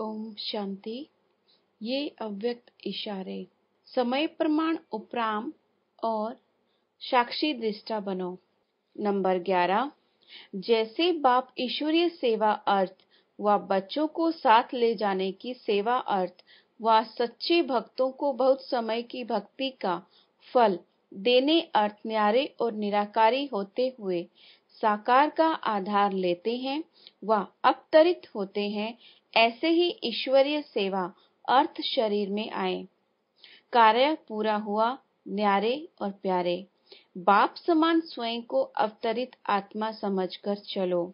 ओम शांति ये अव्यक्त इशारे समय प्रमाण उपराम और साक्षी दृष्टा बनो नंबर ग्यारह जैसे बाप ईश्वरीय सेवा अर्थ व बच्चों को साथ ले जाने की सेवा अर्थ व सच्चे भक्तों को बहुत समय की भक्ति का फल देने अर्थ न्यारे और निराकारी होते हुए साकार का आधार लेते हैं व अवतरित होते हैं ऐसे ही ईश्वरीय सेवा अर्थ शरीर में आए कार्य पूरा हुआ न्यारे और प्यारे बाप समान स्वयं को अवतरित आत्मा समझकर चलो